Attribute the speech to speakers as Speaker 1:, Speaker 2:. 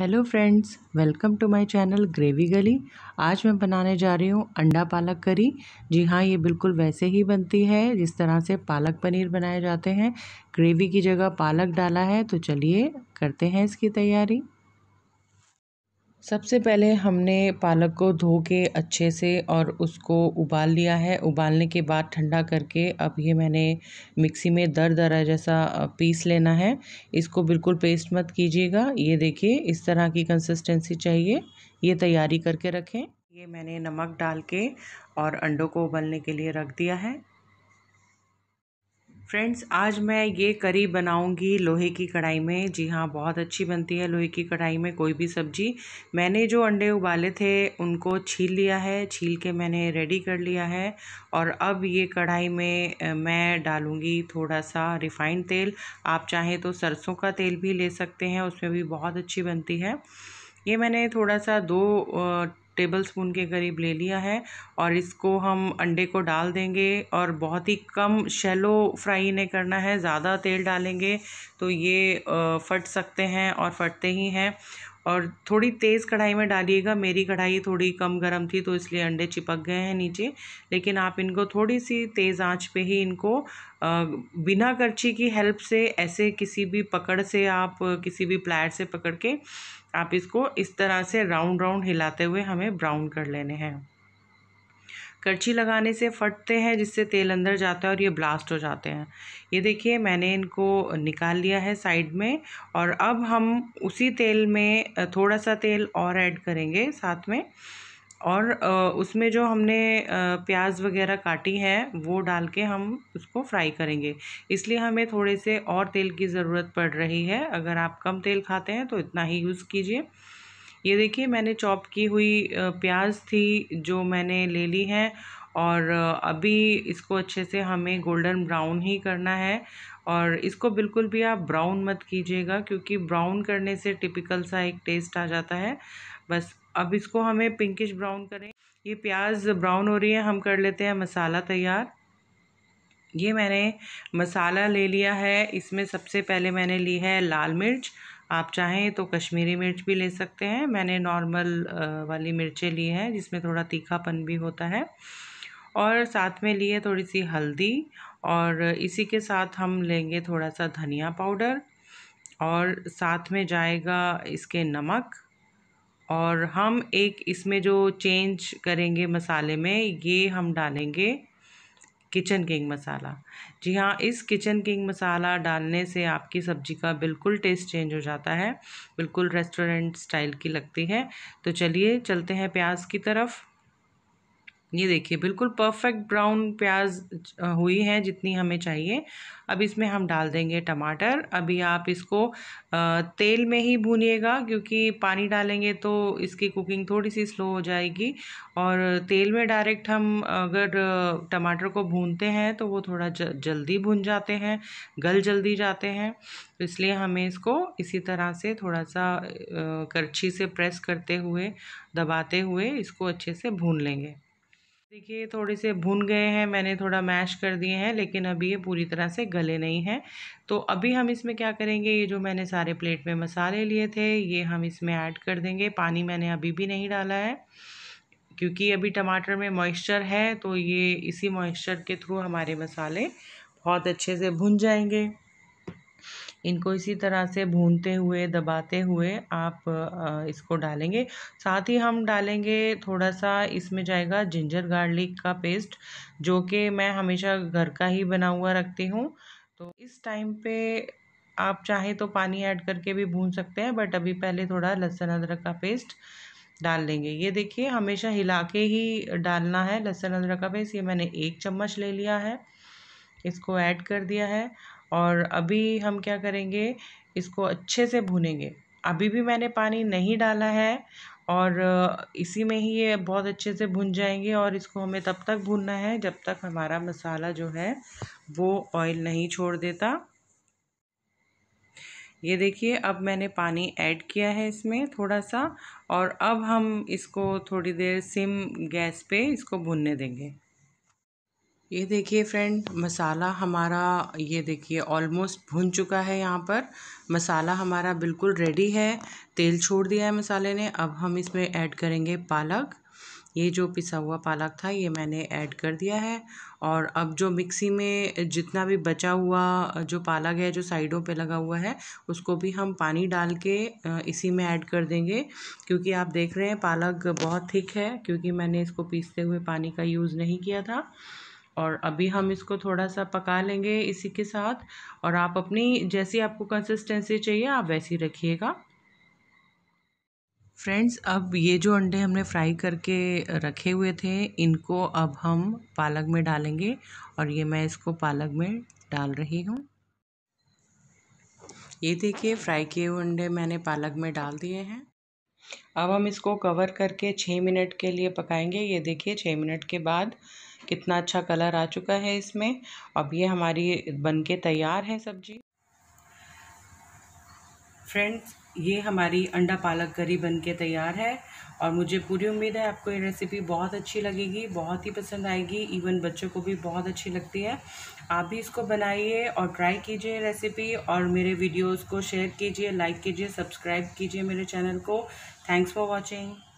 Speaker 1: hello friends welcome to my channel gravy गली आज मैं बनाने जा रही हूँ अंडा पालक करी जी हाँ ये बिल्कुल वैसे ही बनती है जिस तरह से पालक पनीर बनाए जाते हैं ग्रेवी की जगह पालक डाला है तो चलिए करते हैं इसकी तैयारी सबसे पहले हमने पालक को धो के अच्छे से और उसको उबाल लिया है उबालने के बाद ठंडा करके अब ये मैंने मिक्सी में दर दरा जैसा पीस लेना है इसको बिल्कुल पेस्ट मत कीजिएगा ये देखिए इस तरह की कंसिस्टेंसी चाहिए ये तैयारी करके रखें ये मैंने नमक डाल के और अंडों को उबलने के लिए रख दिया है फ्रेंड्स आज मैं ये करी बनाऊंगी लोहे की कढ़ाई में जी हाँ बहुत अच्छी बनती है लोहे की कढ़ाई में कोई भी सब्जी मैंने जो अंडे उबाले थे उनको छील लिया है छील के मैंने रेडी कर लिया है और अब ये कढ़ाई में मैं डालूंगी थोड़ा सा रिफाइंड तेल आप चाहें तो सरसों का तेल भी ले सकते हैं उसमें भी बहुत अच्छी बनती है ये मैंने थोड़ा सा दो टेबल स्पून के करीब ले लिया है और इसको हम अंडे को डाल देंगे और बहुत ही कम शेलो फ्राई इन्हें करना है ज़्यादा तेल डालेंगे तो ये फट सकते हैं और फटते ही हैं और थोड़ी तेज़ कढ़ाई में डालिएगा मेरी कढ़ाई थोड़ी कम गर्म थी तो इसलिए अंडे चिपक गए हैं नीचे लेकिन आप इनको थोड़ी सी तेज़ आंच पे ही इनको बिना करछी की हेल्प से ऐसे किसी भी पकड़ से आप किसी भी प्लायर से पकड़ के आप इसको इस तरह से राउंड राउंड हिलाते हुए हमें ब्राउन कर लेने हैं करछी लगाने से फटते हैं जिससे तेल अंदर जाता है और ये ब्लास्ट हो जाते हैं ये देखिए मैंने इनको निकाल लिया है साइड में और अब हम उसी तेल में थोड़ा सा तेल और ऐड करेंगे साथ में और उसमें जो हमने प्याज़ वगैरह काटी है वो डाल के हम उसको फ्राई करेंगे इसलिए हमें थोड़े से और तेल की ज़रूरत पड़ रही है अगर आप कम तेल खाते हैं तो इतना ही यूज़ कीजिए ये देखिए मैंने चॉप की हुई प्याज थी जो मैंने ले ली है और अभी इसको अच्छे से हमें गोल्डन ब्राउन ही करना है और इसको बिल्कुल भी आप ब्राउन मत कीजिएगा क्योंकि ब्राउन करने से टिपिकल सा एक टेस्ट आ जाता है बस अब इसको हमें पिंकिश ब्राउन करें ये प्याज ब्राउन हो रही है हम कर लेते हैं मसाला तैयार ये मैंने मसाला ले लिया है इसमें सबसे पहले मैंने ली है लाल मिर्च आप चाहें तो कश्मीरी मिर्च भी ले सकते हैं मैंने नॉर्मल वाली मिर्चें ली हैं जिसमें थोड़ा तीखापन भी होता है और साथ में ली है थोड़ी सी हल्दी और इसी के साथ हम लेंगे थोड़ा सा धनिया पाउडर और साथ में जाएगा इसके नमक और हम एक इसमें जो चेंज करेंगे मसाले में ये हम डालेंगे किचन किंग मसाला जी हाँ इस किचन किंग मसाला डालने से आपकी सब्ज़ी का बिल्कुल टेस्ट चेंज हो जाता है बिल्कुल रेस्टोरेंट स्टाइल की लगती है तो चलिए चलते हैं प्याज की तरफ ये देखिए बिल्कुल परफेक्ट ब्राउन प्याज हुई है जितनी हमें चाहिए अब इसमें हम डाल देंगे टमाटर अभी आप इसको तेल में ही भूनिएगा क्योंकि पानी डालेंगे तो इसकी कुकिंग थोड़ी सी स्लो हो जाएगी और तेल में डायरेक्ट हम अगर टमाटर को भूनते हैं तो वो थोड़ा जल्दी भुन जाते हैं गल जल्दी जाते हैं तो इसलिए हमें इसको इसी तरह से थोड़ा सा करछी से प्रेस करते हुए दबाते हुए इसको अच्छे से भून लेंगे देखिए थोड़े से भुन गए हैं मैंने थोड़ा मैश कर दिए हैं लेकिन अभी ये पूरी तरह से गले नहीं हैं तो अभी हम इसमें क्या करेंगे ये जो मैंने सारे प्लेट में मसाले लिए थे ये हम इसमें ऐड कर देंगे पानी मैंने अभी भी नहीं डाला है क्योंकि अभी टमाटर में मॉइस्चर है तो ये इसी मॉइस्चर के थ्रू हमारे मसाले बहुत अच्छे से भुन जाएंगे इनको इसी तरह से भूनते हुए दबाते हुए आप इसको डालेंगे साथ ही हम डालेंगे थोड़ा सा इसमें जाएगा जिंजर गार्लिक का पेस्ट जो कि मैं हमेशा घर का ही बना हुआ रखती हूँ तो इस टाइम पे आप चाहें तो पानी ऐड करके भी भून सकते हैं बट अभी पहले थोड़ा लहसुन अदरक का पेस्ट डाल लेंगे ये देखिए हमेशा हिला के ही डालना है लहसुन अदरक का पेस्ट ये मैंने एक चम्मच ले लिया है इसको ऐड कर दिया है और अभी हम क्या करेंगे इसको अच्छे से भुनेंगे अभी भी मैंने पानी नहीं डाला है और इसी में ही ये बहुत अच्छे से भुन जाएंगे और इसको हमें तब तक भूनना है जब तक हमारा मसाला जो है वो ऑयल नहीं छोड़ देता ये देखिए अब मैंने पानी ऐड किया है इसमें थोड़ा सा और अब हम इसको थोड़ी देर सिम गैस पे इसको भुनने देंगे ये देखिए फ्रेंड मसाला हमारा ये देखिए ऑलमोस्ट भुन चुका है यहाँ पर मसाला हमारा बिल्कुल रेडी है तेल छोड़ दिया है मसाले ने अब हम इसमें ऐड करेंगे पालक ये जो पिसा हुआ पालक था ये मैंने ऐड कर दिया है और अब जो मिक्सी में जितना भी बचा हुआ जो पालक है जो साइडों पे लगा हुआ है उसको भी हम पानी डाल के इसी में ऐड कर देंगे क्योंकि आप देख रहे हैं पालक बहुत थिक है क्योंकि मैंने इसको पीसते हुए पानी का यूज़ नहीं किया था और अभी हम इसको थोड़ा सा पका लेंगे इसी के साथ और आप अपनी जैसी आपको कंसिस्टेंसी चाहिए आप वैसी रखिएगा फ्रेंड्स अब ये जो अंडे हमने फ्राई करके रखे हुए थे इनको अब हम पालक में डालेंगे और ये मैं इसको पालक में डाल रही हूँ ये देखिए फ्राई किए हुए अंडे मैंने पालक में डाल दिए हैं अब हम इसको कवर करके छः मिनट के लिए पकाएंगे ये देखिए छः मिनट के बाद कितना अच्छा कलर आ चुका है इसमें अब ये हमारी बनके तैयार है सब्जी फ्रेंड्स ये हमारी अंडा पालक करी बनके तैयार है और मुझे पूरी उम्मीद है आपको ये रेसिपी बहुत अच्छी लगेगी बहुत ही पसंद आएगी इवन बच्चों को भी बहुत अच्छी लगती है आप भी इसको बनाइए और ट्राई कीजिए रेसिपी और मेरे वीडियोस को शेयर कीजिए लाइक कीजिए सब्सक्राइब कीजिए मेरे चैनल को थैंक्स फॉर वॉचिंग